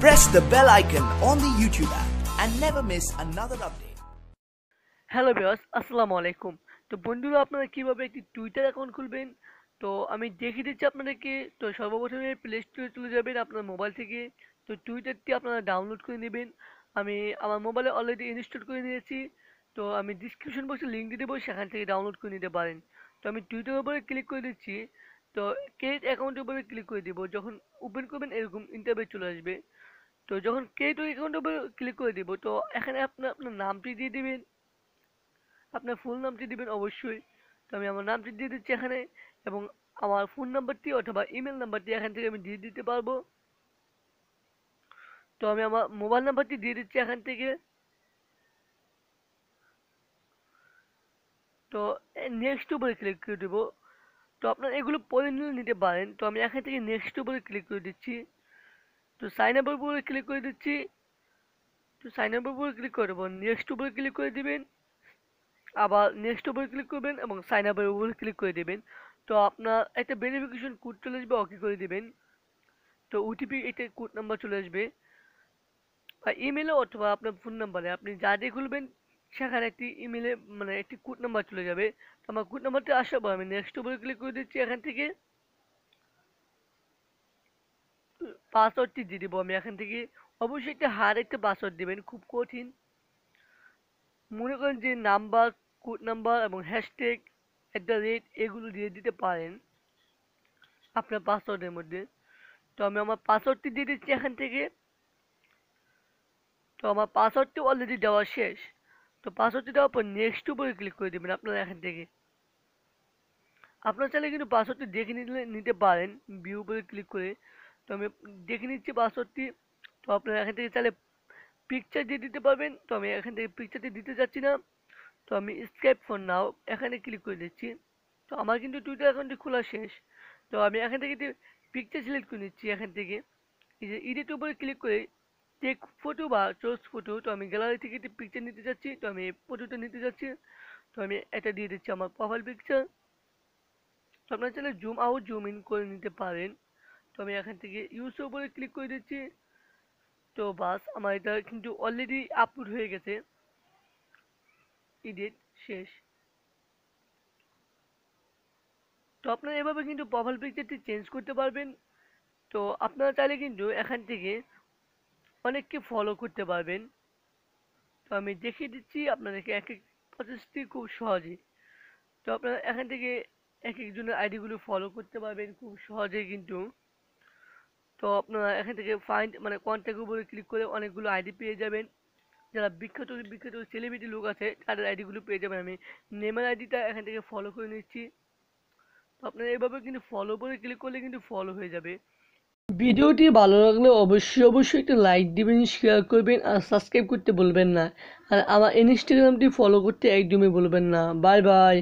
Press the bell icon on the YouTube app and never miss another update. Hello বিয়াস আসসালামু আলাইকুম তো বন্ধুরা আপনারা কীভাবে একটি টুইটার অ্যাকাউন্ট খুলবেন তো আমি দেখিয়ে দিচ্ছি আপনাদেরকে তো সর্বপ্রথমে প্লে স্টোরে চলে যাবেন আপনার মোবাইল থেকে তো টুইটারটি আপনারা ডাউনলোড করে নেবেন আমি আমার মোবাইলে অলরেডি ইনস্টল করে নিয়েছি তো আমি ডিসক্রিপশন বক্সে লিঙ্ক দিয়ে দেবো সেখান থেকে ডাউনলোড করে নিতে পারেন তো আমি টুইটার উপরে ক্লিক করে দিচ্ছি তো ক্রেডিট অ্যাকাউন্টের উপরে ক্লিক করে দিব যখন ওপেন করবেন এরকম ইন্টারভিউ চলে আসবে তো যখন ক্রেডিট অ্যাকাউন্টের উপরে ক্লিক করে দিব তো এখানে আপনি আপনার নামটি দিয়ে দিবেন আপনার ফুল নামটি দিবেন অবশ্যই তো আমি আমার নামটি দিয়ে দিচ্ছি এখানে এবং আমার ফোন নাম্বারটি অথবা ইমেল নাম্বারটি এখান থেকে আমি দিয়ে দিতে পারবো তো আমি আমার মোবাইল নাম্বারটি দিয়ে দিচ্ছি এখান থেকে তো নেক্সট উপরে ক্লিক করে দেবো তো আপনারা এগুলো পরে নিতে পারেন তো আমি এখান থেকে নেক্সট উপরে ক্লিক করে দিচ্ছি তো সাইন আপ উপরে ক্লিক করে দিচ্ছি তো সাইন আপ উপরে ক্লিক দেবো নেক্সট উপরে ক্লিক করে দিবেন আবার নেক্সট উপরে ক্লিক করবেন এবং সাইন আপের উপরে ক্লিক করে দেবেন তো আপনার একটা ভেরিফিকেশন কোড চলে আসবে ওকে করে দেবেন তো ওটিপি এটা কোড নাম্বার চলে আসবে বা ইমেলে অথবা আপনার ফোন নাম্বারে আপনি যা দিয়ে খুলবেন সেখানে একটি ইমেলে মানে একটি কোড নাম্বার চলে যাবে আমার কোড নাম্বারটা আসার পর আমি নেক্সট উপরে ক্লিক করে দিচ্ছি এখান থেকে পাসওয়ার্ডটি দিয়ে দেবো আমি এখান থেকে অবশ্যই একটা হার একটা পাসওয়ার্ড দেবেন খুব কঠিন মনে করেন যে নাম্বার কোড নাম্বার এবং হ্যাশট্যাগ অ্যাট দ্য রেট এগুলো দিয়ে দিতে পারেন আপনার পাসওয়ার্ডের মধ্যে তো আমি আমার পাসওয়ার্ডটি দিয়ে দিচ্ছি এখান থেকে তো আমার পাসওয়ার্ডটি অলরেডি দেওয়া শেষ তো পাসওয়ার্ডটি দেওয়ার পর নেক্সট উপরে ক্লিক করে দেবেন আপনারা এখান থেকে আপনারা চাইলে কিন্তু পাসওয়ার্ডটি দেখে নিলে নিতে পারেন ভিউ উপরে ক্লিক করে তো আমি দেখে নিচ্ছি পাসওয়ার্ডটি তো আপনারা এখান থেকে চাইলে পিকচার দিয়ে দিতে পারবেন তো আমি এখান থেকে পিকচারটি দিতে চাচ্ছি না তো আমি স্ক্রাইপ ফোন নাও এখানে ক্লিক করে দিচ্ছি তো আমার কিন্তু টুইটার অ্যাকাউন্টটি খোলা শেষ তো আমি এখান থেকে পিকচার সিলেক্ট করে নিচ্ছি এখান থেকে এই যে ইডিট উপরে ক্লিক করে টেক ফটো বা চোজ ফটো তো আমি গ্যালারি থেকে একটি পিকচার নিতে যাচ্ছি তো আমি ফটোটা নিতে যাচ্ছি তো আমি এটা দিয়ে দিচ্ছি আমার প্রোফাইল পিকচার তো আপনারা চাইলে জুম আউট জুম ইন করে নিতে পারেন তো আমি এখান থেকে ইউজ বলে ক্লিক করে দিচ্ছি তো বাস আমার এটা কিন্তু অলরেডি আপলোড হয়ে গেছে ইডিট শেষ তো আপনারা এভাবে কিন্তু প্রোফাইল পিকচারটি চেঞ্জ করতে পারবেন তো আপনারা চাইলে কিন্তু এখান থেকে অনেককে ফলো করতে পারবেন তো আমি দেখিয়ে দিচ্ছি আপনাদেরকে এক এক প্রসেসটি খুব সহজে তো আপনারা এখান থেকে এক একজনের আইডিগুলো ফলো করতে পারবেন খুব সহজে কিন্তু তো আপনারা এখান থেকে ফাইন্ড মানে কন্ট্যাক্ট উপরে ক্লিক করে অনেকগুলো আইডি পেয়ে যাবেন যারা বিখ্যাত বিখ্যাত সেলিব্রিটি লোক আছে তাদের আইডিগুলো পেয়ে যাবেন আমি নেমার আইডিটা এখান থেকে ফলো করে নিচ্ছি তো আপনারা এভাবে কিন্তু ফলো করে ক্লিক করলে কিন্তু ফলো হয়ে যাবে ভিডিওটি ভালো লাগলে অবশ্যই অবশ্যই একটি লাইক দিবেন শেয়ার করবেন আর সাবস্ক্রাইব করতে বলবেন না আর আমার ইনস্টাগ্রামটি ফলো করতে একদমই বলবেন না বাই বাই